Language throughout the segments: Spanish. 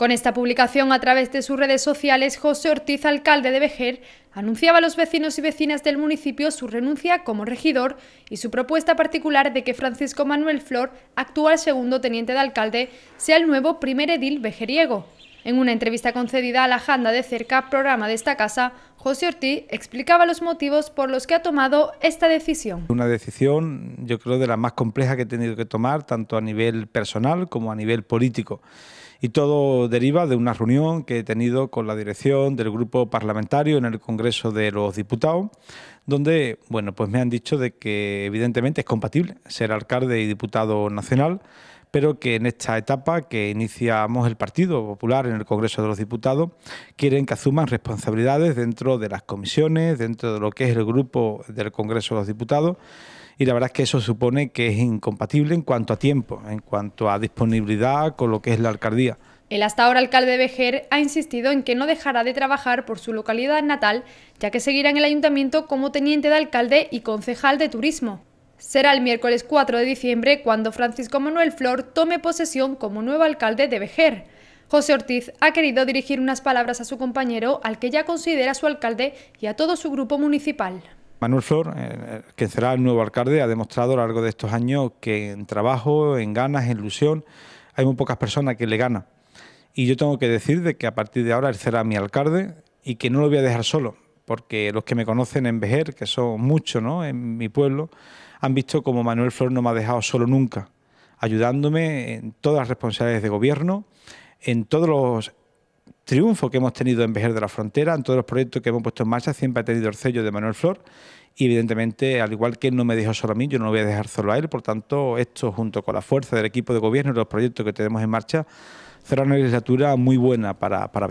Con esta publicación a través de sus redes sociales, José Ortiz, alcalde de Vejer, anunciaba a los vecinos y vecinas del municipio su renuncia como regidor y su propuesta particular de que Francisco Manuel Flor, actual segundo teniente de alcalde, sea el nuevo primer edil vejeriego. En una entrevista concedida a la Janda de Cerca, programa de esta casa, José Ortiz explicaba los motivos por los que ha tomado esta decisión. Una decisión, yo creo, de la más compleja que he tenido que tomar, tanto a nivel personal como a nivel político. Y todo deriva de una reunión que he tenido con la dirección del grupo parlamentario en el Congreso de los Diputados, donde, bueno, pues me han dicho de que evidentemente es compatible ser alcalde y diputado nacional, pero que en esta etapa que iniciamos el Partido Popular en el Congreso de los Diputados, quieren que asuman responsabilidades dentro de las comisiones, dentro de lo que es el grupo del Congreso de los Diputados y la verdad es que eso supone que es incompatible en cuanto a tiempo, en cuanto a disponibilidad con lo que es la alcaldía. El hasta ahora alcalde Bejer ha insistido en que no dejará de trabajar por su localidad natal, ya que seguirá en el ayuntamiento como teniente de alcalde y concejal de turismo. Será el miércoles 4 de diciembre cuando Francisco Manuel Flor tome posesión como nuevo alcalde de Vejer. José Ortiz ha querido dirigir unas palabras a su compañero, al que ya considera su alcalde y a todo su grupo municipal. Manuel Flor, eh, eh, que será el nuevo alcalde, ha demostrado a lo largo de estos años que en trabajo, en ganas, en ilusión, hay muy pocas personas que le ganan. Y yo tengo que decir de que a partir de ahora él será mi alcalde y que no lo voy a dejar solo porque los que me conocen en Vejer, que son muchos ¿no? en mi pueblo, han visto como Manuel Flor no me ha dejado solo nunca, ayudándome en todas las responsabilidades de gobierno, en todos los triunfos que hemos tenido en Vejer de la Frontera, en todos los proyectos que hemos puesto en marcha, siempre ha tenido el sello de Manuel Flor y evidentemente, al igual que él no me dejó solo a mí, yo no lo voy a dejar solo a él, por tanto, esto junto con la fuerza del equipo de gobierno y los proyectos que tenemos en marcha, será una legislatura muy buena para, para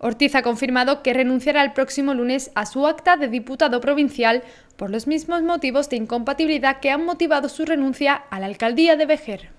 Ortiz ha confirmado que renunciará el próximo lunes a su acta de diputado provincial por los mismos motivos de incompatibilidad que han motivado su renuncia a la alcaldía de Vejer.